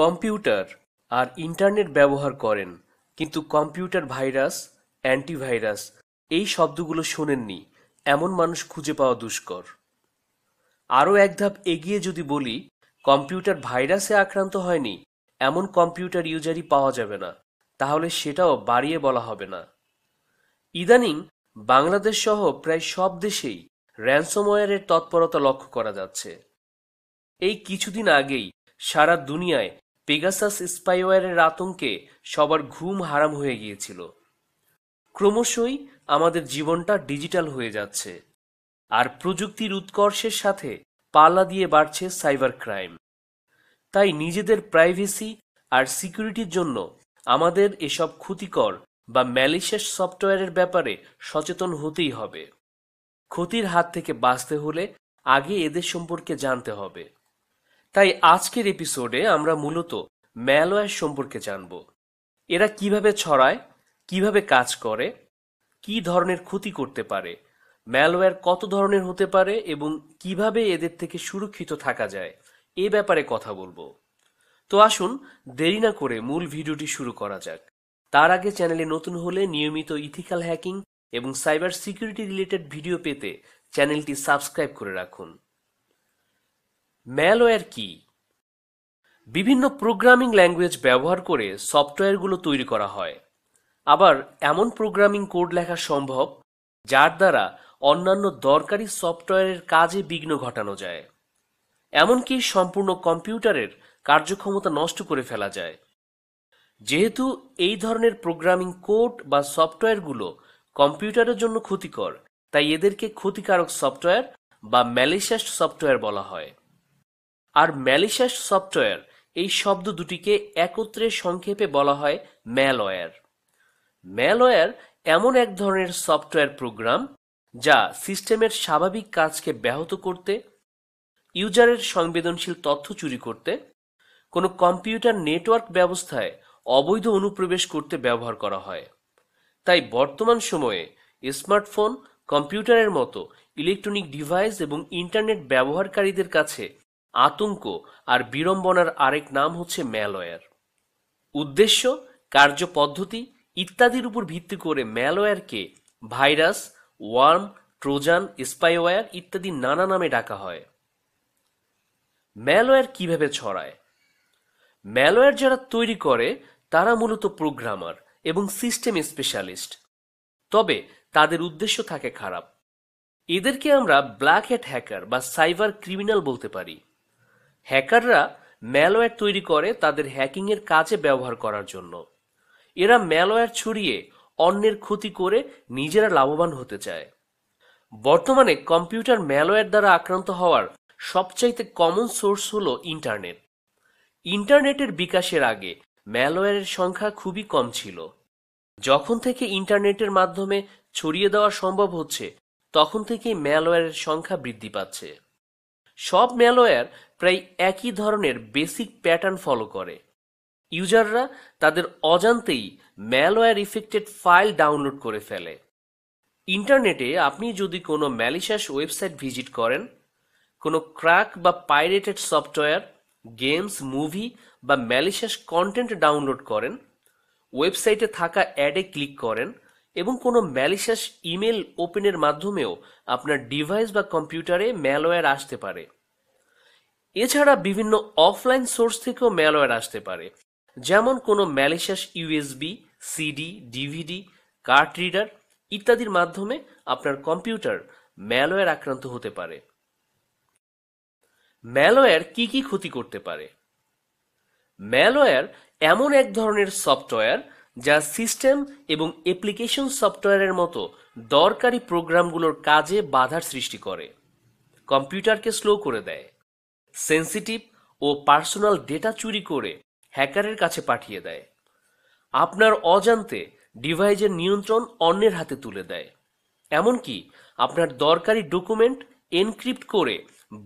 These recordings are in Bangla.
কম্পিউটার আর ইন্টারনেট ব্যবহার করেন কিন্তু কম্পিউটার ভাইরাস অ্যান্টিভাইরাস এই শব্দগুলো শোনেননি এমন মানুষ খুঁজে পাওয়া দুষ্কর আরও এক ধাপ এগিয়ে যদি বলি কম্পিউটার ভাইরাসে আক্রান্ত হয়নি এমন কম্পিউটার ইউজারই পাওয়া যাবে না তাহলে সেটাও বাড়িয়ে বলা হবে না ইদানিং বাংলাদেশ সহ প্রায় সব দেশেই র্যানসমওয়্যারের তৎপরতা লক্ষ্য করা যাচ্ছে এই কিছুদিন আগেই সারা দুনিয়ায় পেগাসাস স্পাইওয়্যারের আতঙ্কে সবার ঘুম হারাম হয়ে গিয়েছিল ক্রমশই আমাদের জীবনটা ডিজিটাল হয়ে যাচ্ছে আর প্রযুক্তির উৎকর্ষের সাথে পাল্লা দিয়ে বাড়ছে সাইবার ক্রাইম তাই নিজেদের প্রাইভেসি আর সিকিউরিটির জন্য আমাদের এসব ক্ষতিকর বা ম্যালিশিয়াস সফটওয়্যারের ব্যাপারে সচেতন হতেই হবে ক্ষতির হাত থেকে বাঁচতে হলে আগে এদের সম্পর্কে জানতে হবে তাই আজকের এপিসোডে আমরা মূলত ম্যালওয়্যার সম্পর্কে জানব এরা কিভাবে ছড়ায় কিভাবে কাজ করে কি ধরনের ক্ষতি করতে পারে ম্যালওয়্যার কত ধরনের হতে পারে এবং কিভাবে এদের থেকে সুরক্ষিত থাকা যায় এ ব্যাপারে কথা বলবো তো আসুন দেরি না করে মূল ভিডিওটি শুরু করা যাক তার আগে চ্যানেলে নতুন হলে নিয়মিত ইথিক্যাল হ্যাকিং এবং সাইবার সিকিউরিটি রিলেটেড ভিডিও পেতে চ্যানেলটি সাবস্ক্রাইব করে রাখুন ম্যালওয়্যার কি বিভিন্ন প্রোগ্রামিং ল্যাঙ্গুয়েজ ব্যবহার করে সফটওয়্যারগুলো তৈরি করা হয় আবার এমন প্রোগ্রামিং কোড লেখা সম্ভব যার দ্বারা অন্যান্য দরকারি সফটওয়্যারের কাজে বিঘ্ন ঘটানো যায় এমনকি সম্পূর্ণ কম্পিউটারের কার্যক্ষমতা নষ্ট করে ফেলা যায় যেহেতু এই ধরনের প্রোগ্রামিং কোড বা সফটওয়্যারগুলো কম্পিউটারের জন্য ক্ষতিকর তাই এদেরকে ক্ষতিকারক সফটওয়্যার বা ম্যালিশিয়াস সফটওয়্যার বলা হয় আর ম্যালিশাস সফটওয়্যার এই শব্দ দুটিকে একত্রে সংক্ষেপে বলা হয় ম্যালওয়্যার ম্যালওয়্যার এমন এক ধরনের সফটওয়্যার প্রোগ্রাম যা সিস্টেমের স্বাভাবিক কাজকে ব্যাহত করতে ইউজারের সংবেদনশীল তথ্য চুরি করতে কোনো কম্পিউটার নেটওয়ার্ক ব্যবস্থায় অবৈধ অনুপ্রবেশ করতে ব্যবহার করা হয় তাই বর্তমান সময়ে স্মার্টফোন কম্পিউটারের মতো ইলেকট্রনিক ডিভাইস এবং ইন্টারনেট ব্যবহারকারীদের কাছে আতঙ্ক আর বিড়ম্বনার আরেক নাম হচ্ছে ম্যালওয়্যার উদ্দেশ্য কার্যপদ্ধতি ইত্যাদির উপর ভিত্তি করে ম্যালওয়্যারকে ভাইরাস ওয়ার্ম ট্রোজান স্পাইওয়্যার ইত্যাদি নানা নামে ডাকা হয় ম্যালওয়্যার কিভাবে ছড়ায় ম্যালওয়্যার যারা তৈরি করে তারা মূলত প্রোগ্রামার এবং সিস্টেম স্পেশালিস্ট তবে তাদের উদ্দেশ্য থাকে খারাপ এদেরকে আমরা ব্ল্যাক হ্যাট হ্যাকার বা সাইবার ক্রিমিনাল বলতে পারি হ্যাকাররা ম্যালওয়্যার তৈরি করে তাদের হ্যাকিংয়ের কাজে ব্যবহার করার জন্য এরা ম্যালওয়্যার ছড়িয়ে অন্যের ক্ষতি করে নিজেরা লাভবান হতে চায় বর্তমানে কম্পিউটার ম্যালওয়্যার দ্বারা আক্রান্ত হওয়ার সবচাইতে কমন সোর্স হলো ইন্টারনেট ইন্টারনেটের বিকাশের আগে ম্যালওয়্যারের সংখ্যা খুবই কম ছিল যখন থেকে ইন্টারনেটের মাধ্যমে ছড়িয়ে দেওয়া সম্ভব হচ্ছে তখন থেকেই ম্যালওয়্যারের সংখ্যা বৃদ্ধি পাচ্ছে সব ম্যালওয়্যার প্রায় একই ধরনের বেসিক প্যাটার্ন ফলো করে ইউজাররা তাদের অজান্তেই ম্যালওয়্যার ইফেক্টেড ফাইল ডাউনলোড করে ফেলে ইন্টারনেটে আপনি যদি কোনো ম্যালিশাস ওয়েবসাইট ভিজিট করেন কোনো ক্র্যাক বা পাইরেটেড সফটওয়্যার গেমস মুভি বা ম্যালিশাস কন্টেন্ট ডাউনলোড করেন ওয়েবসাইটে থাকা অ্যাডে ক্লিক করেন এবং কোনো ম্যালিশাস ইমেল ওপেনের মাধ্যমেও আপনার ডিভাইস বা কম্পিউটারে ম্যালওয়্যার আসতে পারে এছাড়া বিভিন্ন অফলাইন সোর্স থেকেও ম্যালওয়্যার আসতে পারে যেমন কোনো malicious USB CD DVD card reader ইত্যাদির মাধ্যমে আপনার কম্পিউটার ম্যালওয়্যার আক্রান্ত হতে পারে ম্যালওয়্যার কি কি ক্ষতি করতে পারে ম্যালওয়্যার এমন এক ধরনের সফটওয়্যার যা সিস্টেম এবং অ্যাপ্লিকেশন সফটওয়্যারের মতো দরকারি প্রোগ্রামগুলোর কাজে বাধার সৃষ্টি করে কম্পিউটারকে স্লো করে দেয় সেন্সিটিভ ও পার্সোনাল ডেটা চুরি করে হ্যাকারের কাছে পাঠিয়ে দেয় আপনার অজান্তে ডিভাইসের নিয়ন্ত্রণ অন্যের হাতে তুলে দেয় এমনকি আপনার দরকারি ডকুমেন্ট এনক্রিপ্ট করে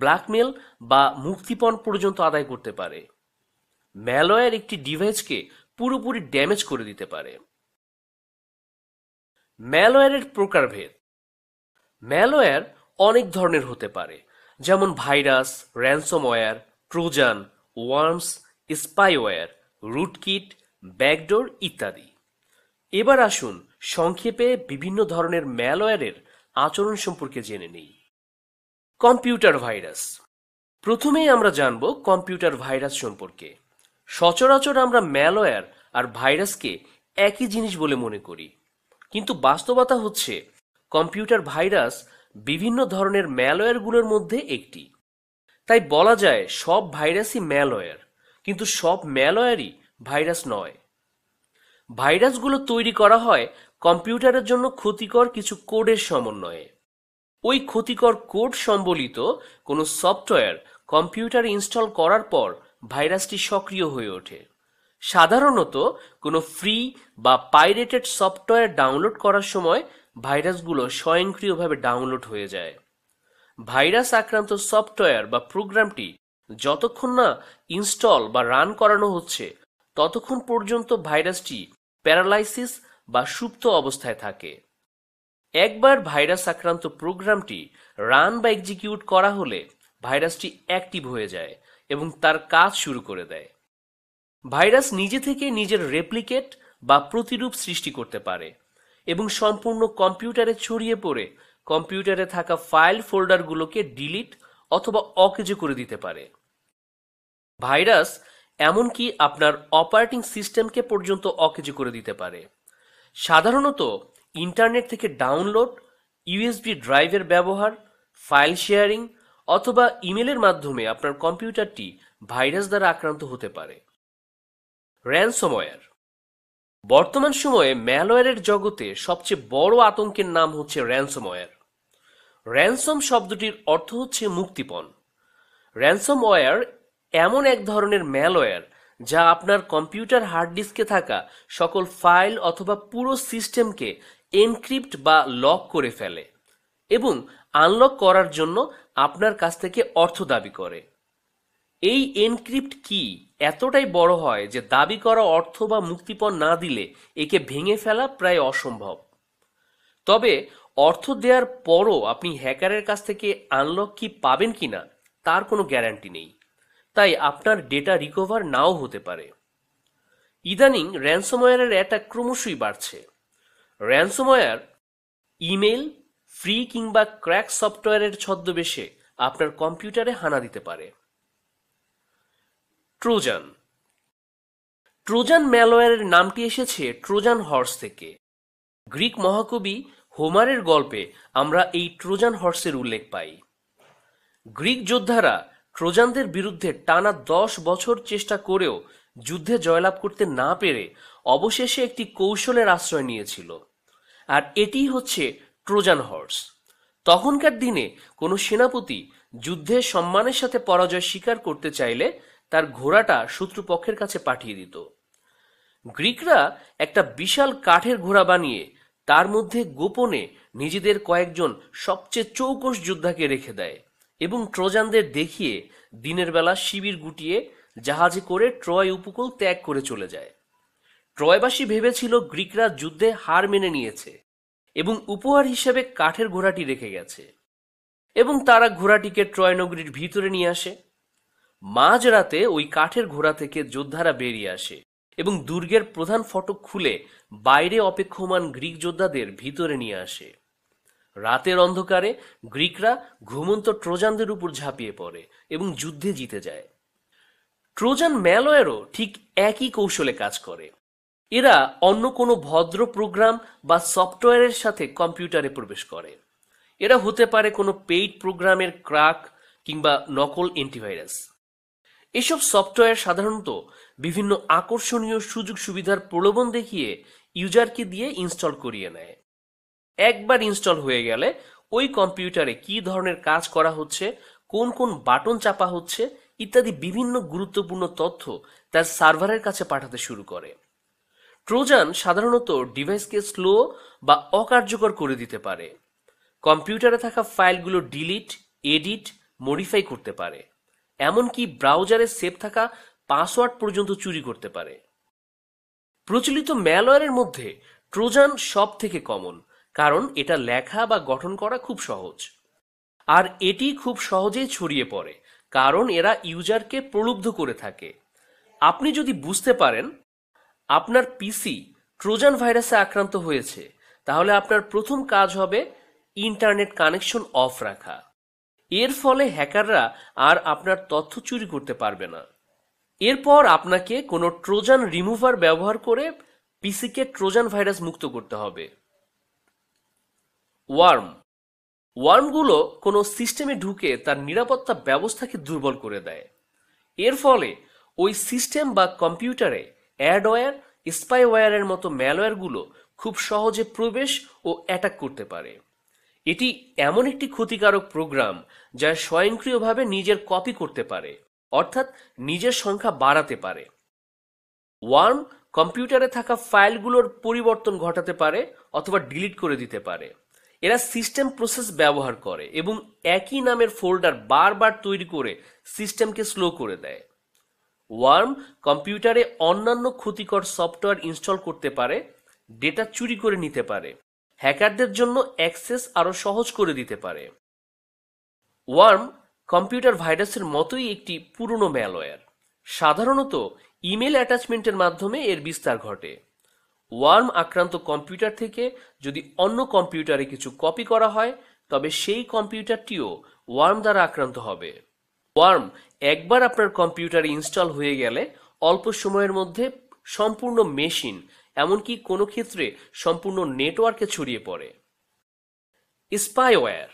ব্ল্যাকমেল বা মুক্তিপণ পর্যন্ত আদায় করতে পারে ম্যালওয়্যার একটি ডিভাইসকে পুরোপুরি ড্যামেজ করে দিতে পারে ম্যালওয়্যারের প্রকারভেদ ম্যালওয়্যার অনেক ধরনের হতে পারে যেমন virus ransomware trojan worms spyware rootkit backdoor ইত্যাদি এবার আসুন সংক্ষেপে বিভিন্ন ধরনের ম্যালওয়্যারের আচরণ সম্পর্কে জেনে নিই কম্পিউটার ভাইরাস প্রথমেই আমরা জানব কম্পিউটার ভাইরাস সম্পর্কে সচরাচর আমরা ম্যালওয়্যার আর ভাইরাসকে একই জিনিস বলে মনে করি কিন্তু বাস্তবতা হচ্ছে কম্পিউটার ভাইরাস বিভিন্ন ধরনের ম্যালওয়্যারগুলোর মধ্যে একটি তাই বলা যায় সব ভাইরাসই ম্যালওয়্যার কিন্তু সব ম্যালওয়্যারই ভাইরাস নয় ভাইরাসগুলো তৈরি করা হয় কম্পিউটারের জন্য ক্ষতিকর কিছু কোডের সমন্বয়ে ওই ক্ষতিকর কোড সম্বলিত কোনো সফটওয়্যার কম্পিউটারে ইনস্টল করার পর ভাইরাসটি সক্রিয় হয়ে ওঠে সাধারণত কোনো ফ্রি বা পাইরেটেড সফটওয়্যার ডাউনলোড করার সময় ভাইরাসগুলো স্বয়ংক্রিয়ভাবে ডাউনলোড হয়ে যায় ভাইরাস আক্রান্ত সফটওয়্যার বা প্রোগ্রামটি যতক্ষণ না ইনস্টল বা রান করানো হচ্ছে ততক্ষণ পর্যন্ত ভাইরাসটি প্যারালাইসিস বা সুপ্ত অবস্থায় থাকে একবার ভাইরাস আক্রান্ত প্রোগ্রামটি রান বা এক্সিকিউট করা হলে ভাইরাসটি অ্যাক্টিভ হয়ে যায় এবং তার কাজ শুরু করে দেয় ভাইরাস নিজে থেকে নিজের রেপ্লিকেট বা প্রতিরূপ সৃষ্টি করতে পারে এবং সম্পূর্ণ কম্পিউটারে ছড়িয়ে পড়ে কম্পিউটারে থাকা ফাইল ফোল্ডারগুলোকে ডিলিট অথবা অকেজো করে দিতে পারে ভাইরাস এমনকি আপনার অপারেটিং সিস্টেমকে পর্যন্ত অকেজো করে দিতে পারে সাধারণত ইন্টারনেট থেকে ডাউনলোড ইউএসবি ড্রাইভের ব্যবহার ফাইল শেয়ারিং অথবা ইমেলের মাধ্যমে আপনার কম্পিউটারটি ভাইরাস দ্বারা আক্রান্ত হতে পারে র্যানসমওয়্যার বর্তমান সময়ে ম্যালওয়্যারের জগতে সবচেয়ে বড় আতঙ্কের নাম হচ্ছে র্যানসমওয়্যার র্যানসম শব্দটির অর্থ হচ্ছে মুক্তিপণ র্যানসমওয়্যার এমন এক ধরনের ম্যালওয়্যার যা আপনার কম্পিউটার হার্ড ডিস্কে থাকা সকল ফাইল অথবা পুরো সিস্টেমকে এনক্রিপ্ট বা লক করে ফেলে এবং আনলক করার জন্য আপনার কাছ থেকে অর্থ দাবি করে এই এনক্রিপ্ট কি এতটাই বড় হয় যে দাবি করা অর্থ বা মুক্তিপণ না দিলে একে ভেঙে ফেলা প্রায় অসম্ভব তবে অর্থ দেওয়ার পরও আপনি হ্যাকারের কাছ থেকে আনলক কি পাবেন কি না তার কোনো গ্যারান্টি নেই তাই আপনার ডেটা রিকভার নাও হতে পারে ইদানিং র্যানসমওয়্যারের অ্যাটাক ক্রমশই বাড়ছে র্যানসমওয়্যার ইমেল ফ্রি কিংবা ক্র্যাক সফটওয়্যারের ছদ্মবেশে আপনার কম্পিউটারে হানা দিতে পারে ট্রোজান ট্রোজান ম্যালওয়্যারের নামটি এসেছে ট্রোজান হর্স থেকে গ্রিক মহাকবি হোমারের গল্পে আমরা এই ট্রোজান হর্সের উল্লেখ পাই গ্রিক যোদ্ধারা ট্রোজানদের বিরুদ্ধে টানা দশ বছর চেষ্টা করেও যুদ্ধে জয়লাভ করতে না পেরে অবশেষে একটি কৌশলের আশ্রয় নিয়েছিল আর এটি হচ্ছে ট্রোজান হর্স তখনকার দিনে কোনো সেনাপতি যুদ্ধে সম্মানের সাথে পরাজয় স্বীকার করতে চাইলে তার ঘোড়াটা শত্রুপক্ষের কাছে পাঠিয়ে দিত গ্রিকরা একটা বিশাল কাঠের ঘোড়া বানিয়ে তার মধ্যে গোপনে নিজেদের কয়েকজন সবচেয়ে চৌকস যোদ্ধাকে রেখে দেয় এবং ট্রোজানদের দেখিয়ে দিনের বেলা শিবির গুটিয়ে জাহাজে করে ট্রয় উপকূল ত্যাগ করে চলে যায় ট্রয়বাসী ভেবেছিল গ্রিকরা যুদ্ধে হার মেনে নিয়েছে এবং উপহার হিসেবে কাঠের ঘোড়াটি রেখে গেছে এবং তারা ঘোড়াটিকে ট্রয়নগরীর ভিতরে নিয়ে আসে মাঝরাতে ওই কাঠের ঘোড়া থেকে যোদ্ধারা বেরিয়ে আসে এবং দুর্গের প্রধান ফটক খুলে বাইরে অপেক্ষমান গ্রিক যোদ্ধাদের ভিতরে নিয়ে আসে রাতের অন্ধকারে গ্রিকরা ঘুমন্ত ট্রোজানদের উপর ঝাঁপিয়ে পড়ে এবং যুদ্ধে জিতে যায় ট্রোজান ম্যালয়েরও ঠিক একই কৌশলে কাজ করে এরা অন্য কোনো ভদ্র প্রোগ্রাম বা সফটওয়্যারের সাথে কম্পিউটারে প্রবেশ করে এরা হতে পারে কোনো পেইড প্রোগ্রামের ক্রাক কিংবা নকল অ্যান্টিভাইরাস এসব সফটওয়্যার সাধারণত বিভিন্ন আকর্ষণীয় সুযোগ সুবিধার প্রলোভন দেখিয়ে ইউজারকে দিয়ে ইনস্টল করিয়ে নেয় একবার ইনস্টল হয়ে গেলে ওই কম্পিউটারে কি ধরনের কাজ করা হচ্ছে কোন কোন বাটন চাপা হচ্ছে ইত্যাদি বিভিন্ন গুরুত্বপূর্ণ তথ্য তার সার্ভারের কাছে পাঠাতে শুরু করে ট্রোজান সাধারণত ডিভাইসকে স্লো বা অকার্যকর করে দিতে পারে কম্পিউটারে থাকা ফাইলগুলো ডিলিট এডিট মডিফাই করতে পারে এমনকি ব্রাউজারে সেভ থাকা পাসওয়ার্ড পর্যন্ত চুরি করতে পারে প্রচলিত ম্যালওয়্যারের মধ্যে ট্রোজান সব থেকে কমন কারণ এটা লেখা বা গঠন করা খুব সহজ আর এটি খুব সহজেই ছড়িয়ে পড়ে কারণ এরা ইউজারকে প্রলুব্ধ করে থাকে আপনি যদি বুঝতে পারেন আপনার পিসি ট্রোজান ভাইরাসে আক্রান্ত হয়েছে তাহলে আপনার প্রথম কাজ হবে ইন্টারনেট কানেকশন অফ রাখা এর ফলে হ্যাকাররা আর আপনার তথ্য চুরি করতে পারবে না এরপর আপনাকে কোনো ট্রোজান রিমুভার ব্যবহার করে পিসিকে ট্রোজান ভাইরাস মুক্ত করতে হবে ওয়ার্ম ওয়ার্মগুলো কোনো সিস্টেমে ঢুকে তার নিরাপত্তা ব্যবস্থাকে দুর্বল করে দেয় এর ফলে ওই সিস্টেম বা কম্পিউটারে অ্যাডওয়্যার স্পাইওয়্যারের মতো ম্যালওয়্যারগুলো খুব সহজে প্রবেশ ও অ্যাটাক করতে পারে এটি এমন একটি ক্ষতিকারক প্রোগ্রাম যা স্বয়ংক্রিয়ভাবে নিজের কপি করতে পারে অর্থাৎ নিজের সংখ্যা বাড়াতে পারে ওয়ার্ম কম্পিউটারে থাকা ফাইলগুলোর পরিবর্তন ঘটাতে পারে অথবা ডিলিট করে দিতে পারে এরা সিস্টেম প্রসেস ব্যবহার করে এবং একই নামের ফোল্ডার বারবার তৈরি করে সিস্টেমকে স্লো করে দেয় ওয়ার্ম কম্পিউটারে অন্যান্য ক্ষতিকর সফটওয়্যার ইনস্টল করতে পারে ডেটা চুরি করে নিতে পারে হ্যাকারদের জন্য অ্যাক্সেস আরও সহজ করে দিতে পারে ওয়ার্ম কম্পিউটার ভাইরাসের মতোই একটি পুরনো ম্যালওয়্যার সাধারণত ইমেল অ্যাটাচমেন্টের মাধ্যমে এর বিস্তার ঘটে ওয়ার্ম আক্রান্ত কম্পিউটার থেকে যদি অন্য কম্পিউটারে কিছু কপি করা হয় তবে সেই কম্পিউটারটিও ওয়ার্ম দ্বারা আক্রান্ত হবে ওয়ার্ম একবার আপনার কম্পিউটারে ইনস্টল হয়ে গেলে অল্প সময়ের মধ্যে সম্পূর্ণ মেশিন এমনকি কোনো ক্ষেত্রে সম্পূর্ণ নেটওয়ার্কে ছড়িয়ে পড়ে স্পাইওয়্যার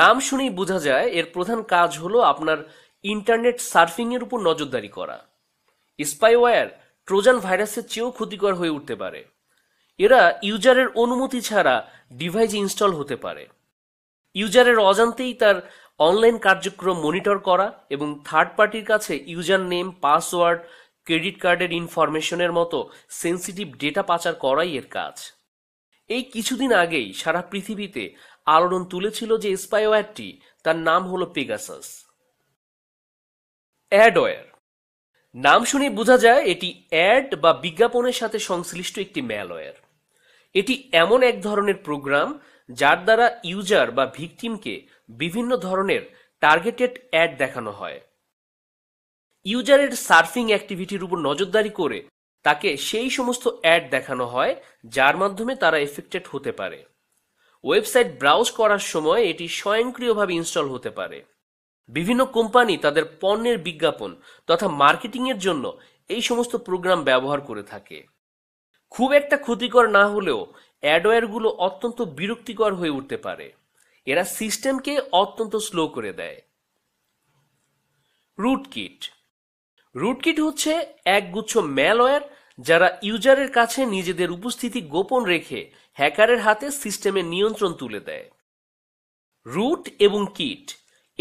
নাম শুনেই বোঝা যায় এর প্রধান কাজ হলো আপনার ইন্টারনেট সার্ফিংয়ের উপর নজরদারি করা স্পাইওয়্যার ট্রোজান ভাইরাসের চেয়েও ক্ষতিকর হয়ে উঠতে পারে এরা ইউজারের অনুমতি ছাড়া ডিভাইস ইনস্টল হতে পারে ইউজারের অজান্তেই তার অনলাইন কার্যক্রম মনিটর করা এবং থার্ড পার্টির কাছে ইউজার নেম পাসওয়ার্ড ক্রেডিট কার্ডের ইনফরমেশনের মতো সেন্সিটিভ ডেটা পাচার করাই এর কাজ এই কিছুদিন আগেই সারা পৃথিবীতে আলোড়ন তুলেছিল যে স্পাইওয়্যারটি তার নাম হল পেগাসাস অ্যাডওয়্যার নাম শুনে বোঝা যায় এটি অ্যাড বা বিজ্ঞাপনের সাথে সংশ্লিষ্ট একটি ম্যালওয়্যার এটি এমন এক ধরনের প্রোগ্রাম যার দ্বারা ইউজার বা ভিকটিমকে বিভিন্ন ধরনের টার্গেটেড অ্যাড দেখানো হয় ইউজারের সার্ফিং অ্যাক্টিভিটির উপর নজরদারি করে তাকে সেই সমস্ত অ্যাড দেখানো হয় যার মাধ্যমে তারা এফেক্টেড হতে পারে ওয়েবসাইট ব্রাউজ করার সময় এটি স্বয়ংক্রিয়ভাবে ইনস্টল হতে পারে বিভিন্ন কোম্পানি তাদের পণ্যের বিজ্ঞাপন তথা মার্কেটিংয়ের জন্য এই সমস্ত প্রোগ্রাম ব্যবহার করে থাকে খুব একটা ক্ষতিকর না হলেও অ্যাডওয়্যারগুলো অত্যন্ত বিরক্তিকর হয়ে উঠতে পারে এরা সিস্টেমকে অত্যন্ত স্লো করে দেয় রুটকিট রুটকিট হচ্ছে একগুচ্ছ ম্যালওয়্যার যারা ইউজারের কাছে নিজেদের উপস্থিতি গোপন রেখে হ্যাকারের হাতে সিস্টেমের নিয়ন্ত্রণ তুলে দেয় রুট এবং কিট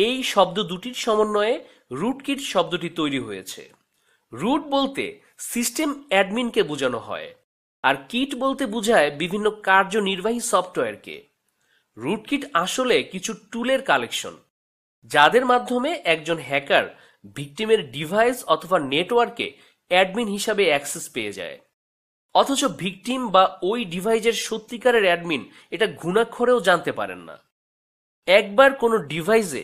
এই শব্দ দুটির সমন্বয়ে রুটকিট শব্দটি তৈরি হয়েছে রুট বলতে সিস্টেম অ্যাডমিনকে বোঝানো হয় আর কিট বলতে বোঝায় বিভিন্ন কার্যনির্বাহী সফটওয়্যারকে রুটকিট আসলে কিছু টুলের কালেকশন যাদের মাধ্যমে একজন হ্যাকার ভিকটিমের ডিভাইস অথবা নেটওয়ার্কে অ্যাডমিন হিসাবে অ্যাক্সেস পেয়ে যায় অথচ ভিকটিম বা ওই ডিভাইসের সত্যিকারের অ্যাডমিন এটা ঘুণাক্ষরেও জানতে পারেন না একবার কোনো ডিভাইসে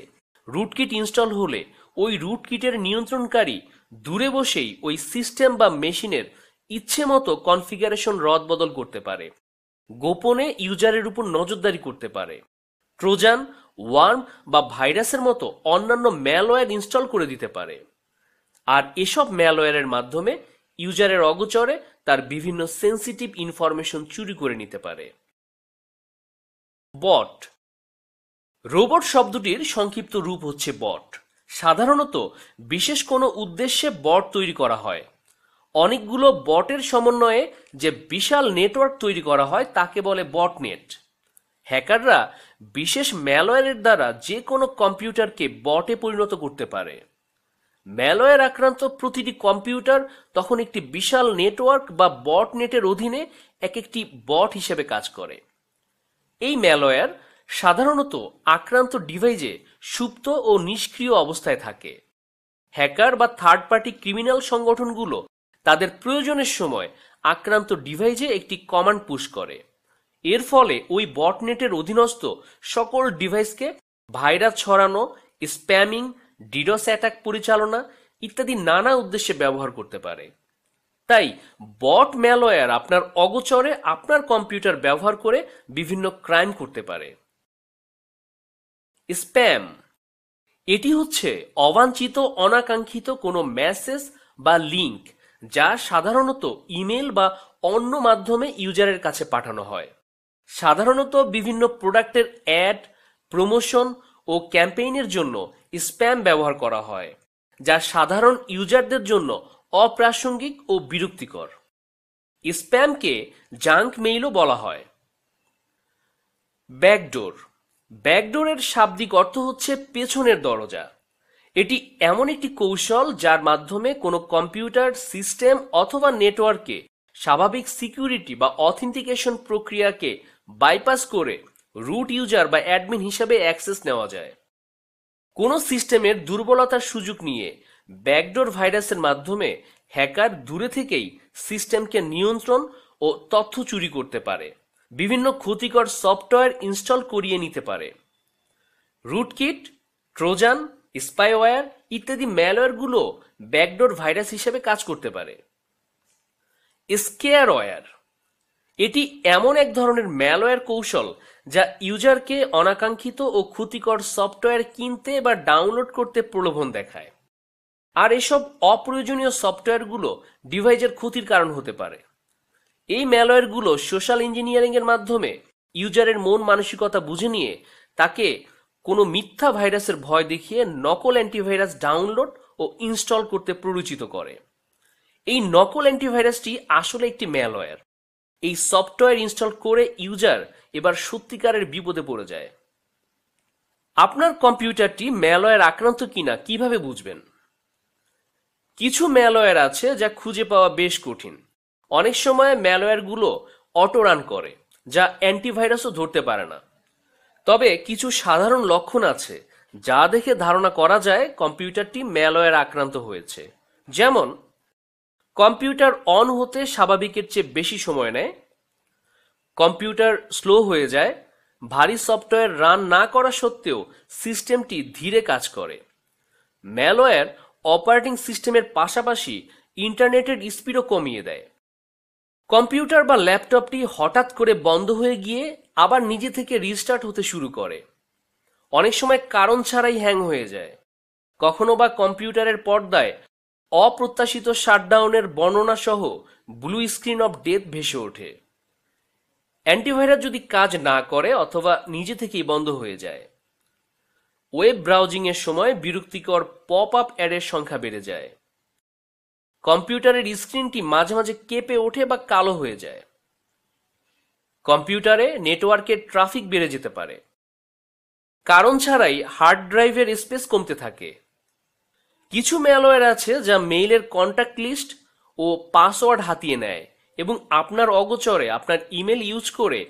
রুটকিট ইনস্টল হলে ওই রুটকিটের নিয়ন্ত্রণকারী দূরে বসেই ওই সিস্টেম বা মেশিনের ইচ্ছে মতো কনফিগারেশন রদবদল করতে পারে গোপনে ইউজারের উপর নজরদারি করতে পারে ট্রোজান ওয়ার্ম বা ভাইরাসের মতো অন্যান্য ম্যালওয়্যার ইনস্টল করে দিতে পারে আর এসব ম্যালওয়্যারের মাধ্যমে ইউজারের অগোচরে তার বিভিন্ন সেন্সিটিভ ইনফরমেশন চুরি করে নিতে পারে বট রোবট শব্দটির সংক্ষিপ্ত রূপ হচ্ছে বট সাধারণত বিশেষ কোনো উদ্দেশ্যে বট তৈরি করা হয় অনেকগুলো বটের সমন্বয়ে যে বিশাল নেটওয়ার্ক তৈরি করা হয় তাকে বলে বটনেট হ্যাকাররা বিশেষ ম্যালওয়্যারের দ্বারা যে কোনো কম্পিউটারকে বটে পরিণত করতে পারে ম্যালওয়্যার আক্রান্ত প্রতিটি কম্পিউটার তখন একটি বিশাল নেটওয়ার্ক বা বট নেটের অধীনে এক একটি বট হিসেবে কাজ করে এই ম্যালওয়্যার সাধারণত আক্রান্ত ডিভাইসে সুপ্ত ও নিষ্ক্রিয় অবস্থায় থাকে হ্যাকার বা থার্ড পার্টি ক্রিমিনাল সংগঠনগুলো তাদের প্রয়োজনের সময় আক্রান্ত ডিভাইসে একটি কমান্ড পুশ করে এর ফলে ওই বটনেটের অধীনস্থ সকল ডিভাইসকে ভাইরাস ছড়ানো স্প্যামিং ডিডস অ্যাটাক পরিচালনা ইত্যাদি নানা উদ্দেশ্যে ব্যবহার করতে পারে তাই বট ম্যালওয়্যার আপনার অগোচরে আপনার কম্পিউটার ব্যবহার করে বিভিন্ন ক্রাইম করতে পারে স্প্যাম এটি হচ্ছে অবাঞ্ছিত অনাকাঙ্ক্ষিত কোনো মেসেজ বা লিঙ্ক যা সাধারণত ইমেল বা অন্য মাধ্যমে ইউজারের কাছে পাঠানো হয় সাধারণত বিভিন্ন প্রোডাক্টের অ্যাড প্রমোশন ও ক্যাম্পেইনের জন্য স্প্যাম ব্যবহার করা হয় যা সাধারণ ইউজারদের জন্য অপ্রাসঙ্গিক ও বিরক্তিকর স্প্যামকে জাঙ্ক মেইলও বলা হয় ব্যাকডোর ব্যাকডোরের শাব্দিক অর্থ হচ্ছে পেছনের দরজা এটি এমন একটি কৌশল যার মাধ্যমে কোনো কম্পিউটার সিস্টেম অথবা নেটওয়ার্কে স্বাভাবিক সিকিউরিটি বা অথেন্টিকেশন প্রক্রিয়াকে বাইপাস করে রুট ইউজার বা অ্যাডমিন হিসাবে অ্যাক্সেস নেওয়া যায় কোনো সিস্টেমের দুর্বলতার সুযোগ নিয়ে ব্যাকডোর ভাইরাসের মাধ্যমে হ্যাকার দূরে থেকেই সিস্টেমকে নিয়ন্ত্রণ ও তথ্য চুরি করতে পারে বিভিন্ন ক্ষতিকর সফটওয়্যার ইনস্টল করিয়ে নিতে পারে রুটকিট ট্রোজান স্পাইওয়্যার ইত্যাদি ম্যালওয়্যারগুলো ব্যাকডোর ভাইরাস হিসেবে কাজ করতে পারে স্কেয়ারওয়্যার এটি এমন এক ধরনের ম্যালওয়্যার কৌশল যা ইউজারকে অনাকাঙ্ক্ষিত ও ক্ষতিকর সফটওয়্যার কিনতে বা ডাউনলোড করতে প্রলোভন দেখায় আর এসব অপ্রয়োজনীয় সফটওয়্যারগুলো ডিভাইসের ক্ষতির কারণ হতে পারে এই ম্যালওয়্যারগুলো সোশ্যাল ইঞ্জিনিয়ারিংয়ের মাধ্যমে ইউজারের মন মানসিকতা বুঝে নিয়ে তাকে কোনো মিথ্যা ভাইরাসের ভয় দেখিয়ে নকল অ্যান্টিভাইরাস ডাউনলোড ও ইনস্টল করতে প্ররোচিত করে এই নকল অ্যান্টিভাইরাসটি আসলে একটি ম্যালওয়্যার এই সফটওয়্যার ইনস্টল করে ইউজার এবার সত্যিকারের বিপদে পড়ে যায় আপনার কম্পিউটারটি ম্যালওয়্যার আক্রান্ত কিনা কিভাবে বুঝবেন কিছু ম্যালওয়্যার আছে যা খুঁজে পাওয়া বেশ কঠিন অনেক সময় ম্যালওয়্যারগুলো অটো রান করে যা অ্যান্টিভাইরাসও ধরতে পারে না তবে কিছু সাধারণ লক্ষণ আছে যা দেখে ধারণা করা যায় কম্পিউটারটি ম্যালওয়্যার আক্রান্ত হয়েছে যেমন কম্পিউটার অন হতে স্বাভাবিকের চেয়ে বেশি সময় নেয় কম্পিউটার স্লো হয়ে যায় ভারী সফটওয়্যার রান না করা সত্ত্বেও সিস্টেমটি ধীরে কাজ করে ম্যালওয়্যার অপারেটিং সিস্টেমের পাশাপাশি ইন্টারনেটের স্পিডও কমিয়ে দেয় কম্পিউটার বা ল্যাপটপটি হঠাৎ করে বন্ধ হয়ে গিয়ে আবার নিজে থেকে রিস্টার্ট হতে শুরু করে অনেক সময় কারণ ছাড়াই হ্যাং হয়ে যায় কখনো বা কম্পিউটারের পর্দায় অপ্রত্যাশিত শাটডাউনের বর্ণনা সহ ব্লু স্ক্রিন অফ ডেথ ভেসে ওঠে অ্যান্টিভাইরাস যদি কাজ না করে অথবা নিজে থেকেই বন্ধ হয়ে যায় ওয়েব ব্রাউজিংয়ের সময় বিরক্তিকর পপ আপ অ্যাডের সংখ্যা বেড়ে যায় কম্পিউটারের স্ক্রিনটি মাঝে মাঝে কেঁপে ওঠে বা কালো হয়ে যায় কম্পিউটারে নেটওয়ার্কের ট্রাফিক বেড়ে যেতে পারে কারণ ছাড়াই হার্ড ড্রাইভের স্পেস কমতে থাকে কিছু ম্যালওয়্যার আছে যা মেইলের কন্ট্যাক্ট লিস্ট ও পাসওয়ার্ড হাতিয়ে নেয় এবং আপনার অগোচরে আপনার ইমেল ইউজ করে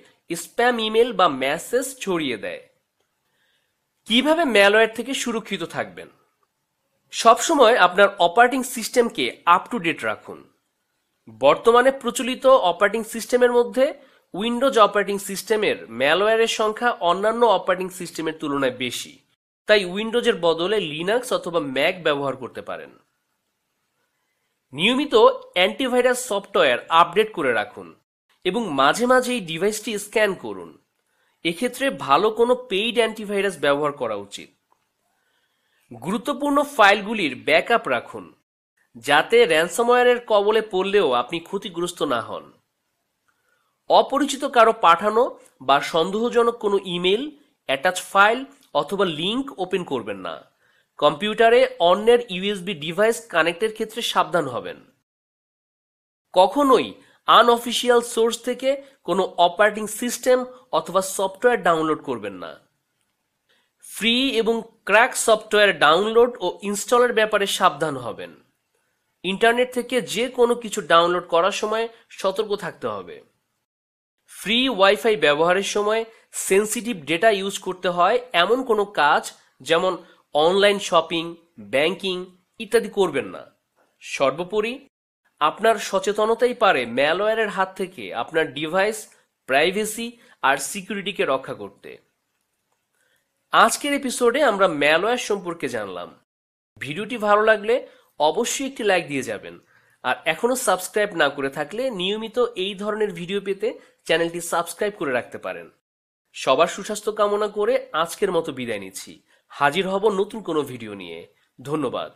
স্প্যাম ইমেল বা মেসেজ ছড়িয়ে দেয় কিভাবে ম্যালওয়্যার থেকে সুরক্ষিত থাকবেন সবসময় আপনার অপারেটিং সিস্টেমকে আপ টু ডেট রাখুন বর্তমানে প্রচলিত অপারেটিং সিস্টেমের মধ্যে উইন্ডোজ অপারেটিং সিস্টেমের ম্যালওয়্যারের সংখ্যা অন্যান্য অপারেটিং সিস্টেমের তুলনায় বেশি তাই উইন্ডোজের বদলে লিনাক্স অথবা ম্যাক ব্যবহার করতে পারেন নিয়মিত অ্যান্টিভাইরাস সফটওয়্যার আপডেট করে রাখুন এবং মাঝে মাঝে এই ডিভাইসটি স্ক্যান করুন এক্ষেত্রে ভালো কোনো পেইড অ্যান্টিভাইরাস ব্যবহার করা উচিত গুরুত্বপূর্ণ ফাইলগুলির ব্যাকআপ রাখুন যাতে র্যানসমওয়্যারের কবলে পড়লেও আপনি ক্ষতিগ্রস্ত না হন অপরিচিত কারো পাঠানো বা সন্দেহজনক কোনো ইমেল অ্যাটাচ ফাইল অথবা লিঙ্ক ওপেন করবেন না কম্পিউটারে অন্যের ইউএসবি ডিভাইস কানেক্টের ক্ষেত্রে সাবধান হবেন কখনোই আনঅফিসিয়াল সোর্স থেকে কোনো অপারেটিং সিস্টেম অথবা সফটওয়্যার ডাউনলোড করবেন না ফ্রি এবং ক্র্যাক সফটওয়্যার ডাউনলোড ও ইনস্টলের ব্যাপারে সাবধান হবেন ইন্টারনেট থেকে যে কোনো কিছু ডাউনলোড করার সময় সতর্ক থাকতে হবে ফ্রি ওয়াইফাই ব্যবহারের সময় সেন্সিটিভ ডেটা ইউজ করতে হয় এমন কোনো কাজ যেমন অনলাইন শপিং ব্যাংকিং ইত্যাদি করবেন না সর্বোপরি আপনার সচেতনতাই পারে ম্যালওয়্যারের হাত থেকে আপনার ডিভাইস প্রাইভেসি আর সিকিউরিটিকে রক্ষা করতে আজকের এপিসোডে আমরা ম্যালওয়্যার সম্পর্কে জানলাম ভিডিওটি ভালো লাগলে অবশ্যই একটি লাইক দিয়ে যাবেন আর এখনও সাবস্ক্রাইব না করে থাকলে নিয়মিত এই ধরনের ভিডিও পেতে চ্যানেলটি সাবস্ক্রাইব করে রাখতে পারেন সবার সুস্বাস্থ্য কামনা করে আজকের মতো বিদায় নিচ্ছি হাজির হব নতুন কোনো ভিডিও নিয়ে ধন্যবাদ